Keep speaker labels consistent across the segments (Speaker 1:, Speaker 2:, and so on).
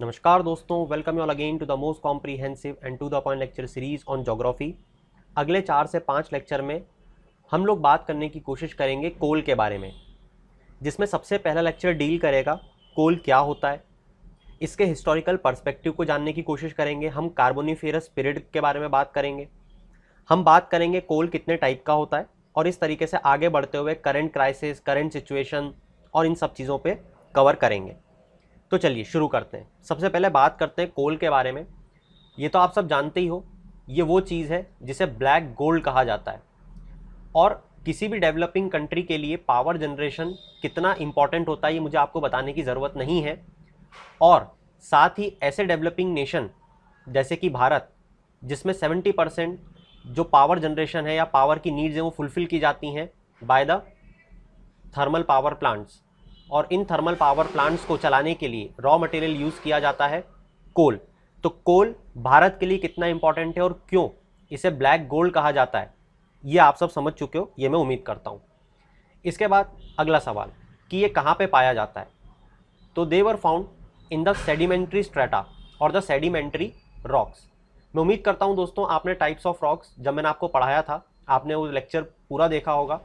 Speaker 1: नमस्कार दोस्तों welcome you all again to the most comprehensive and to the point lecture series on geography अगले चार से पाँच लेक्चर में हम लोग बात करने की कोशिश करेंगे कोल के बारे में जिसमें सबसे पहला लेक्चर डील करेगा कोल क्या होता है इसके हिस्टोरिकल पर्सपेक्टिव को जानने की कोशिश करेंगे हम कार्बोनीफेरस पीरियड के बारे में बात करेंगे हम बात करेंगे कोल कितने टाइप का होता है और इस तरीके से आगे बढ़ते हुए करंट क्राइसिस करंट सिचुएशन और इन सब चीज़ों पे कवर करेंगे तो चलिए शुरू करते हैं सबसे पहले बात करते हैं कोल के बारे में ये तो आप सब जानते ही हो ये वो चीज़ है जिसे ब्लैक गोल्ड कहा जाता है और किसी भी डेवलपिंग कंट्री के लिए पावर जनरेशन कितना इम्पॉर्टेंट होता है ये मुझे आपको बताने की ज़रूरत नहीं है और साथ ही ऐसे डेवलपिंग नेशन जैसे कि भारत जिसमें 70 परसेंट जो पावर जनरेशन है या पावर की नीड्स हैं वो फुलफ़िल की जाती हैं by the thermal power plants और इन थर्मल पावर प्लांट्स को चलाने के लिए रॉ मटेरियल यूज़ किया जाता है कोल तो कोल भारत के लिए कितना इंपॉर्टेंट है और क्यों इसे ब्लैक गोल्ड कहा जाता है ये आप सब समझ चुके हो ये मैं उम्मीद करता हूँ इसके बाद अगला सवाल कि ये कहाँ पे पाया जाता है तो they're found in the sedimentary strata और द सेडिमेंट्री रॉक्स मैं उम्मीद करता हूँ दोस्तों आपने टाइप्स ऑफ रॉक्स जब मैंने आपको पढ़ाया था आपने वो लेक्चर पूरा देखा होगा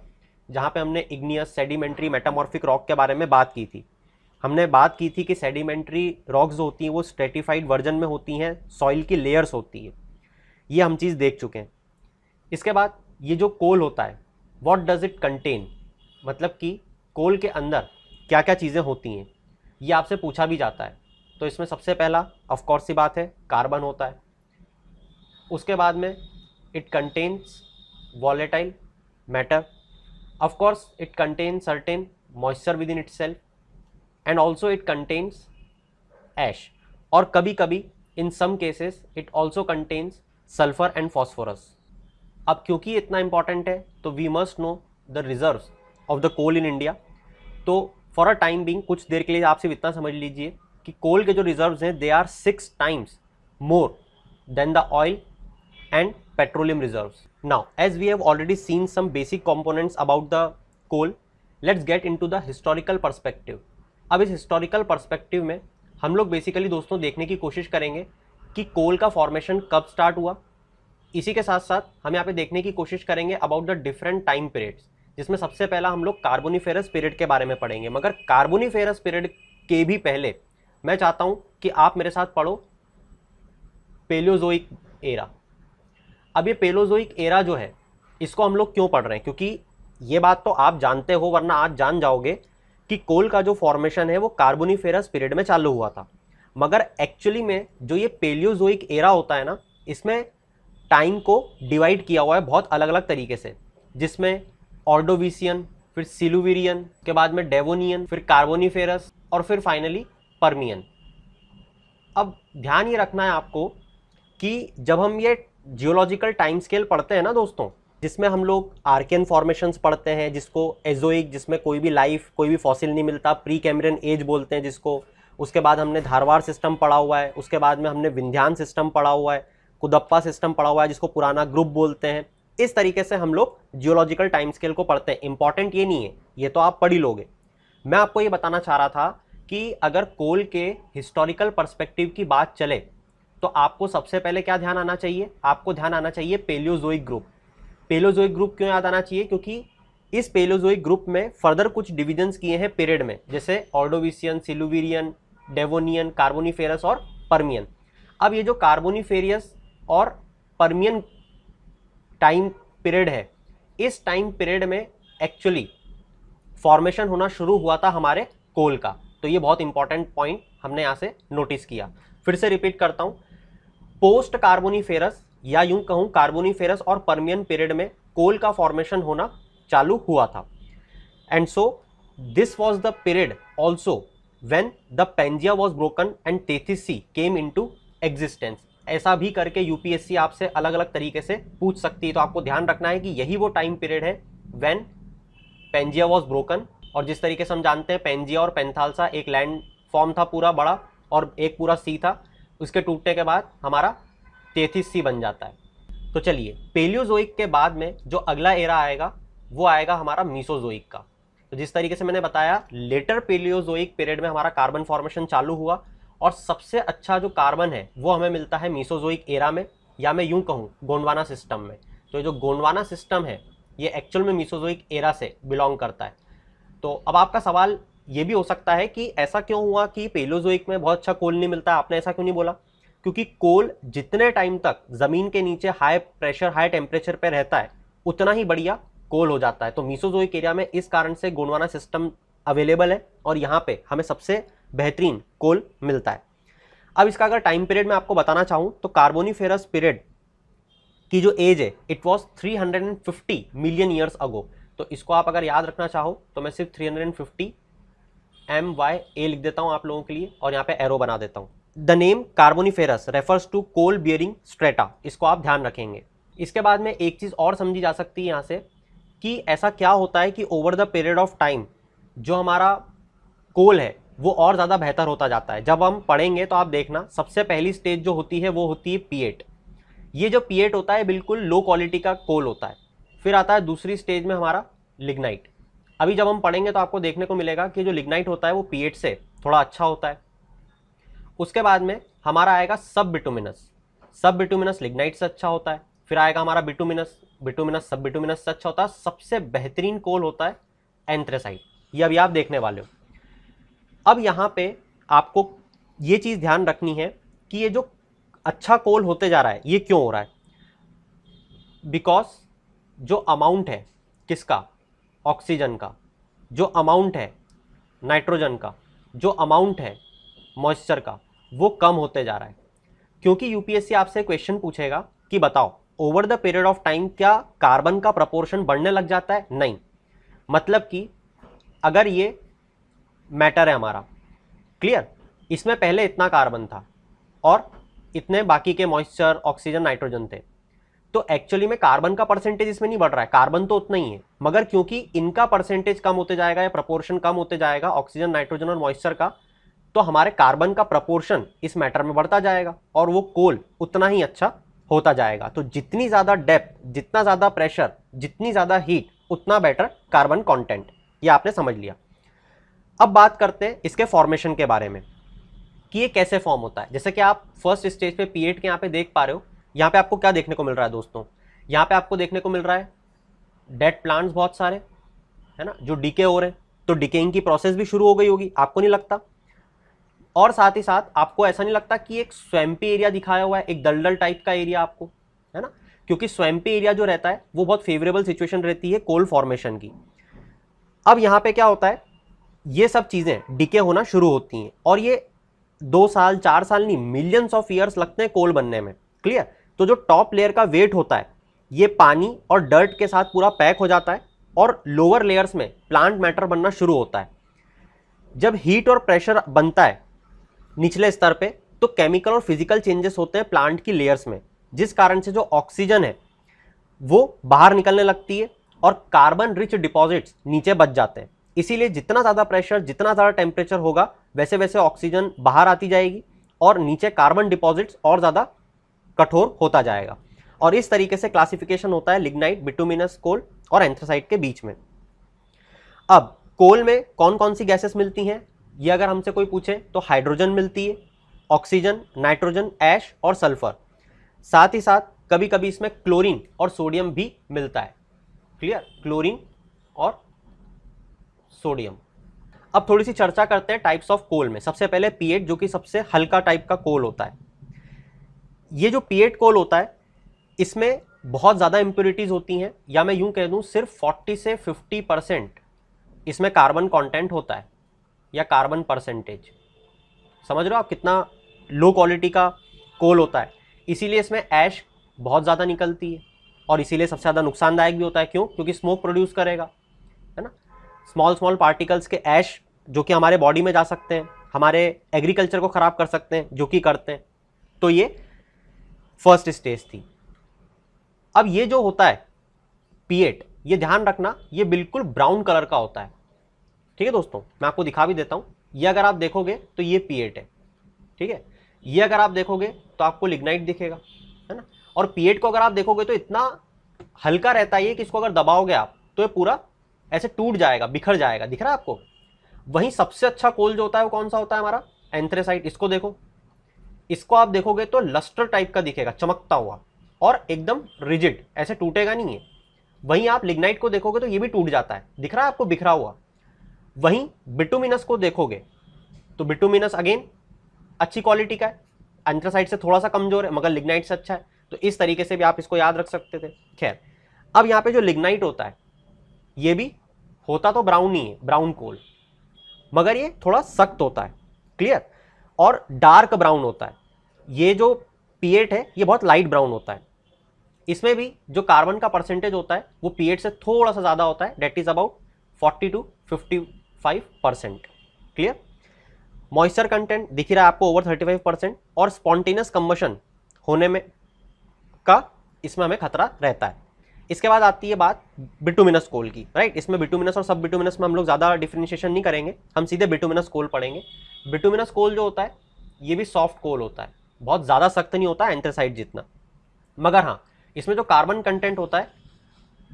Speaker 1: जहाँ पे हमने इग्नियस सेडिमेंट्री मेटामॉर्फिक रॉक के बारे में बात की थी हमने बात की थी कि सेडिमेंट्री रॉक्स होती हैं वो स्ट्रेटिफाइड वर्जन में होती हैं सॉइल की लेयर्स होती है ये हम चीज़ देख चुके हैं इसके बाद ये जो कोल होता है वॉट डज़ इट कंटेन मतलब कि कोल के अंदर क्या क्या चीज़ें होती हैं ये आपसे पूछा भी जाता है तो इसमें सबसे पहला ऑफकोर्स सी बात है कार्बन होता है उसके बाद में it contains volatile matter of course it contains certain moisture within itself and also it contains ash or kabhi kabhi in some cases it also contains sulfur and phosphorus ab kyunki itna important hai to we must know the reserves of the coal in india to for a time being kuch der ke liye aap se itna samajh lijiye ki coal ke jo reserves hain they are six times more than the oil and petroleum reserves. Now, as we have already seen some basic components about the coal, let's get into the historical perspective. अब इस historical perspective में हम लोग basically दोस्तों देखने की कोशिश करेंगे कि कोल का फॉर्मेशन कब स्टार्ट हुआ इसी के साथ साथ हम यहाँ पे देखने की कोशिश करेंगे about the different time periods जिसमें सबसे पहला हम लोग कार्बोनीफेरस पीरियड के बारे में पढ़ेंगे मगर कार्बोनीफेरस पीरियड के भी पहले मैं चाहता हूँ कि आप मेरे साथ पढ़ो पेलियोजोइक एरा अब ये पेलोजोइक एरा जो है इसको हम लोग क्यों पढ़ रहे हैं क्योंकि ये बात तो आप जानते हो वरना आज जान जाओगे कि कोल का जो फॉर्मेशन है वो कार्बोनीफेरस पीरियड में चालू हुआ था मगर एक्चुअली में जो ये पेलियोजोइक एरा होता है ना इसमें टाइम को डिवाइड किया हुआ है बहुत अलग अलग तरीके से जिसमें ऑर्डोविसियन फिर सिलुविरियन के बाद में डेवोनियन फिर कार्बोनीफेरस और फिर फाइनली परमियन अब ध्यान ये रखना है आपको कि जब हम ये जियोलॉजिकल टाइम स्केल पढ़ते हैं ना दोस्तों जिसमें हम लोग आर्कियन फॉर्मेशंस पढ़ते हैं जिसको एजोइक जिसमें कोई भी लाइफ कोई भी फॉसिल नहीं मिलता प्री कैमरन एज बोलते हैं जिसको उसके बाद हमने धारवाड़ सिस्टम पढ़ा हुआ है उसके बाद में हमने विंध्यान सिस्टम पढ़ा हुआ है कुदप्पा सिस्टम पढ़ा हुआ है जिसको पुराना ग्रुप बोलते हैं इस तरीके से हम लोग जियोलॉजिकल टाइम स्केल को पढ़ते हैं इंपॉर्टेंट ये नहीं है ये तो आप पढ़ ही लोगे मैं आपको ये बताना चाह रहा था कि अगर कोल के हिस्टोरिकल परस्पेक्टिव की बात चले तो आपको सबसे पहले क्या ध्यान आना चाहिए आपको ध्यान आना चाहिए पेलियोजोइक ग्रुप पेलियोजोइक ग्रुप क्यों याद आना चाहिए क्योंकि इस पेलोजोइक ग्रुप में फर्दर कुछ डिविजन्स किए हैं पीरियड में जैसे ऑर्डोविशियन सिलुवीरियन डेवोनियन कार्बोनीफेरस और परमियन अब ये जो कार्बोनीफेरियस और परमियन टाइम पीरियड है इस टाइम पीरियड में एक्चुअली फॉर्मेशन होना शुरू हुआ था हमारे कोल का तो ये बहुत इंपॉर्टेंट पॉइंट हमने यहाँ से नोटिस किया फिर से रिपीट करता हूँ पोस्ट कार्बोनिफेरस या यूं कहूं कार्बोनिफेरस और परमियन पीरियड में कोल का फॉर्मेशन होना चालू हुआ था and so this was the period also when the Pangaea was broken and Tethys Sea came into existence ऐसा भी करके यूपीएससी आपसे अलग अलग तरीके से पूछ सकती है तो आपको ध्यान रखना है कि यही वो टाइम पीरियड है वेन पेंजिया वॉज ब्रोकन और जिस तरीके से हम जानते हैं पेंजिया और पेंथालसा एक लैंड फॉर्म था पूरा बड़ा और एक पूरा सी था उसके टूटने के बाद हमारा तेतीस सी बन जाता है तो चलिए पेलियोजोइक के बाद में जो अगला एरा आएगा वो आएगा हमारा मीसोजोइक का तो जिस तरीके से मैंने बताया लेटर पेलियोजोइक पीरियड में हमारा कार्बन फॉर्मेशन चालू हुआ और सबसे अच्छा जो कार्बन है वो हमें मिलता है मीसोजोइक एरा में या मैं यूं कहूँ गोंडवाना सिस्टम में तो जो गोंडवाना सिस्टम है ये एक्चुअल में मीसोजोइक एरा से बिलोंग करता है तो अब आपका सवाल ये भी हो सकता है कि ऐसा क्यों हुआ कि पेलोजोइक में बहुत अच्छा कोल नहीं मिलता आपने ऐसा क्यों नहीं बोला क्योंकि कोल जितने टाइम तक ज़मीन के नीचे हाई प्रेशर हाई टेम्परेचर पर रहता है उतना ही बढ़िया कोल हो जाता है तो मीसोजोइक एरिया में इस कारण से गोंडवाना सिस्टम अवेलेबल है और यहाँ पे हमें सबसे बेहतरीन कोल मिलता है अब इसका अगर टाइम पीरियड मैं आपको बताना चाहूँ तो कार्बोनीफेरस पीरियड की जो एज है it was 350 million years ago तो इसको आप अगर याद रखना चाहो तो मैं सिर्फ 350 एम वाई ए लिख देता हूँ आप लोगों के लिए और यहाँ पे एरो बना देता हूँ the name Carboniferous refers to coal bearing strata इसको आप ध्यान रखेंगे इसके बाद में एक चीज़ और समझी जा सकती है यहाँ से कि ऐसा क्या होता है कि over the period of time जो हमारा कोल है वो और ज़्यादा बेहतर होता जाता है जब हम पढ़ेंगे तो आप देखना सबसे पहली स्टेज जो होती है वो होती है पीएट ये जो पीएट होता है बिल्कुल लो क्वालिटी का कोल होता है फिर आता है दूसरी स्टेज में हमारा लिग्नाइट अभी जब हम पढ़ेंगे तो आपको देखने को मिलेगा कि जो लिग्नाइट होता है वो पीएच से थोड़ा अच्छा होता है उसके बाद में हमारा आएगा सब बिटुमिनस सब बिटुमिनस लिग्नाइट से अच्छा होता है फिर आएगा हमारा बिटुमिनस बिटुमिनस सब बिटुमिनस से अच्छा होता है सबसे बेहतरीन कोल होता है एंथ्रेसाइट ये अभी आप देखने वाले हो अब यहाँ पे आपको ये चीज़ ध्यान रखनी है कि ये जो अच्छा कोल होते जा रहा है ये क्यों हो रहा है बिकॉज जो अमाउंट है किसका ऑक्सीजन का जो अमाउंट है नाइट्रोजन का जो अमाउंट है मॉइस्चर का वो कम होते जा रहा है क्योंकि यूपीएससी आपसे क्वेश्चन पूछेगा कि बताओ over the period of time क्या कार्बन का प्रपोर्शन बढ़ने लग जाता है नहीं मतलब कि अगर ये मैटर है हमारा क्लियर इसमें पहले इतना कार्बन था और इतने बाकी के मॉइस्चर ऑक्सीजन नाइट्रोजन थे तो एक्चुअली में कार्बन का परसेंटेज इसमें नहीं बढ़ रहा है कार्बन तो उतना ही है मगर क्योंकि इनका परसेंटेज कम होते जाएगा या प्रपोर्शन कम होते जाएगा ऑक्सीजन नाइट्रोजन और मॉइस्चर का तो हमारे कार्बन का प्रपोर्शन इस मैटर में बढ़ता जाएगा और वो कोल उतना ही अच्छा होता जाएगा तो जितनी ज़्यादा डेप्थ जितना ज़्यादा प्रेशर जितनी ज़्यादा हीट उतना बेटर कार्बन कॉन्टेंट ये आपने समझ लिया अब बात करते हैं इसके फॉर्मेशन के बारे में कि ये कैसे फॉर्म होता है जैसे कि आप फर्स्ट स्टेज पे पीएट के यहाँ पे देख पा रहे हो यहाँ पे आपको क्या देखने को मिल रहा है दोस्तों यहाँ पे आपको देखने को मिल रहा है डेड प्लांट्स बहुत सारे है ना जो डिके हो रहे हैं तो डिकेइंग की प्रोसेस भी शुरू हो गई होगी आपको नहीं लगता और साथ ही साथ आपको ऐसा नहीं लगता कि एक स्वैम्पी एरिया दिखाया हुआ है एक दलदल टाइप का एरिया आपको है ना क्योंकि स्वैम्पी एरिया जो रहता है वो बहुत फेवरेबल सिचुएशन रहती है कोल्ड फॉर्मेशन की अब यहाँ पे क्या होता है ये सब चीज़ें डिके होना शुरू होती हैं और ये दो साल चार साल नहीं मिलियंस ऑफ ईयर्स लगते हैं कोल बनने में क्लियर तो जो टॉप लेयर का वेट होता है ये पानी और डर्ट के साथ पूरा पैक हो जाता है और लोअर लेयर्स में प्लांट मैटर बनना शुरू होता है जब हीट और प्रेशर बनता है निचले स्तर पे तो केमिकल और फिजिकल चेंजेस होते हैं प्लांट की लेयर्स में जिस कारण से जो ऑक्सीजन है वो बाहर निकलने लगती है और कार्बन रिच डिपॉजिट्स नीचे बच जाते हैं इसीलिए जितना ज़्यादा प्रेशर जितना ज़्यादा टेम्परेचर होगा वैसे वैसे ऑक्सीजन बाहर आती जाएगी और नीचे कार्बन डिपॉजिट्स और ज़्यादा कठोर होता जाएगा और इस तरीके से क्लासिफिकेशन होता है लिग्नाइट बिटुमिनस कोल और एंथ्रासाइट के बीच में अब कोल में कौन कौन सी गैसेस मिलती हैं ये अगर हमसे कोई पूछे तो हाइड्रोजन मिलती है ऑक्सीजन नाइट्रोजन ऐश और सल्फर साथ ही साथ कभी कभी इसमें क्लोरीन और सोडियम भी मिलता है क्लियर क्लोरीन और सोडियम अब थोड़ी सी चर्चा करते हैं टाइप्स ऑफ कोल में सबसे पहले पीएट जो कि सबसे हल्का टाइप का कोल होता है ये जो पीएट कोल होता है इसमें बहुत ज़्यादा इम्प्योरिटीज़ होती हैं या मैं यूँ कह दूँ सिर्फ 40 से 50 परसेंट इसमें कार्बन कंटेंट होता है या कार्बन परसेंटेज समझ रहे हो आप कितना लो क्वालिटी का कोल होता है इसीलिए इसमें ऐश बहुत ज़्यादा निकलती है और इसीलिए सबसे ज़्यादा नुकसानदायक भी होता है क्यों क्योंकि स्मोक प्रोड्यूस करेगा है ना स्मॉल स्मॉल पार्टिकल्स के ऐश जो कि हमारे बॉडी में जा सकते हैं हमारे एग्रीकल्चर को ख़राब कर सकते हैं जो कि करते हैं तो ये फर्स्ट स्टेज थी अब ये जो होता है पीएट ये ध्यान रखना ये बिल्कुल ब्राउन कलर का होता है ठीक है दोस्तों मैं आपको दिखा भी देता हूँ ये अगर आप देखोगे तो ये पीएट है ठीक है ये अगर आप देखोगे तो आपको लिग्नाइट दिखेगा है ना और पीएट को अगर आप देखोगे तो इतना हल्का रहता है कि इसको अगर दबाओगे आप तो ये पूरा ऐसे टूट जाएगा बिखर जाएगा दिख रहा है आपको वहीं सबसे अच्छा कोल जो होता है वो कौन सा होता है हमारा एंथ्रेसाइट इसको देखो इसको आप देखोगे तो लस्टर टाइप का दिखेगा चमकता हुआ और एकदम रिजिड ऐसे टूटेगा नहीं है वहीं आप लिग्नाइट को देखोगे तो ये भी टूट जाता है दिख रहा है आपको बिखरा हुआ वहीं बिटुमिनस को देखोगे तो बिटुमिनस अगेन अच्छी क्वालिटी का है एंथ्रासाइट से थोड़ा सा कमजोर है मगर लिग्नाइट से अच्छा है तो इस तरीके से भी आप इसको याद रख सकते थे खैर अब यहाँ पे जो लिग्नाइट होता है ये भी होता तो ब्राउन ही है ब्राउन कोल मगर ये थोड़ा सख्त होता है क्लियर और डार्क ब्राउन होता है ये जो पीएट है ये बहुत लाइट ब्राउन होता है इसमें भी जो कार्बन का परसेंटेज होता है वो पीएट से थोड़ा सा ज़्यादा होता है that is about 40 to 55 percent clear moisture content दिख रहा है आपको ओवर 35 परसेंट और स्पॉन्टेनियस कम्बशन होने में का इसमें हमें खतरा रहता है इसके बाद आती है बात बिटुमिनस कोल की राइट इसमें बिटुमिनस और सब बिटुमिनस में हम लोग ज़्यादा डिफ्रेंशिएशन नहीं करेंगे हम सीधे बिटुमिनस कोल पढ़ेंगे बिटुमिनस कोल जो होता है ये भी सॉफ्ट कोल होता है बहुत ज़्यादा सख्त नहीं होता एंटरसाइड जितना मगर हाँ इसमें जो कार्बन कंटेंट होता है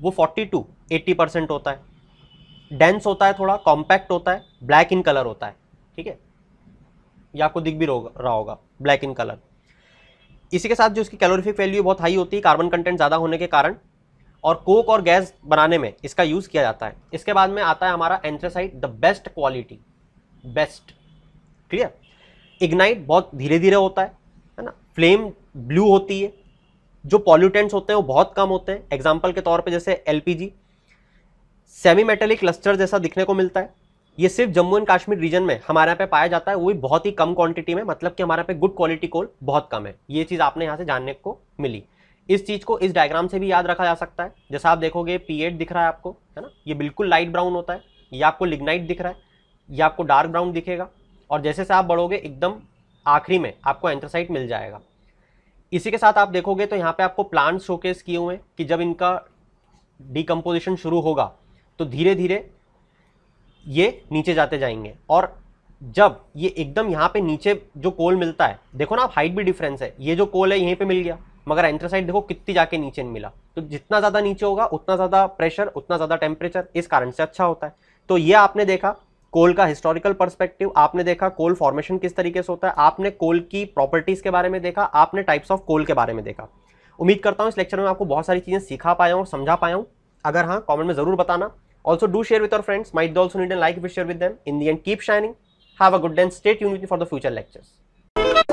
Speaker 1: वो 42 80 परसेंट होता है डेंस होता है थोड़ा कॉम्पैक्ट होता है ब्लैक इन कलर होता है ठीक है या आपको दिख भी रहा होगा ब्लैक इन कलर इसी के साथ जो इसकी कैलोरीफिक वैल्यू बहुत हाई होती है कार्बन कंटेंट ज़्यादा होने के कारण और कोक और गैस बनाने में इसका यूज़ किया जाता है इसके बाद में आता है हमारा anthracite the best quality best clear ignite बहुत धीरे धीरे होता है फ्लेम ब्लू होती है जो पॉल्यूटेंट्स होते हैं वो बहुत कम होते हैं एग्जाम्पल के तौर पर जैसे जी सेमी मेटेलिक क्लस्टर जैसा दिखने को मिलता है ये सिर्फ जम्मू एंड कश्मीर रीजन में हमारे यहाँ पे पाया जाता है वो भी बहुत ही कम क्वांटिटी में मतलब कि हमारे यहाँ पे गुड क्वालिटी कोल बहुत कम है ये चीज़ आपने यहाँ से जानने को मिली इस चीज़ को इस डायग्राम से भी याद रखा जा सकता है जैसा आप देखोगे पी दिख रहा है आपको है ना ये बिल्कुल लाइट ब्राउन होता है ये आपको लिग्नाइट दिख रहा है ये आपको डार्क ब्राउन दिखेगा और जैसे से आप बढ़ोगे एकदम आखिरी में आपको एंथ्रासाइट मिल जाएगा इसी के साथ आप देखोगे तो यहाँ पे आपको प्लांट शोकेस किए हुए हैं कि जब इनका डिकम्पोजिशन शुरू होगा तो धीरे धीरे ये नीचे जाते जाएंगे और जब ये एकदम यहाँ पे नीचे जो कोल मिलता है देखो ना आप हाइट भी डिफरेंस है ये जो कोल है यहीं पे मिल गया मगर एंथ्रासाइट देखो कितनी जाके नीचे मिला तो जितना ज़्यादा नीचे होगा उतना ज़्यादा प्रेशर उतना ज़्यादा टेम्परेचर इस कारण से अच्छा होता है तो ये आपने देखा कोल का हिस्टोरिकल पर्सपेक्टिव आपने देखा कोल फॉर्मेशन किस तरीके से होता है आपने कोल की प्रॉपर्टीज़ के बारे में देखा आपने टाइप्स ऑफ कोल के बारे में देखा उम्मीद करता हूँ इस लेक्चर में आपको बहुत सारी चीज़ें सीखा पाया हूँ समझा पाया हूँ अगर हाँ कॉमेंट में ज़रूर बताना also do share with your friends might though need and like with share with them in the end keep shining have a good and state unity for the future lectures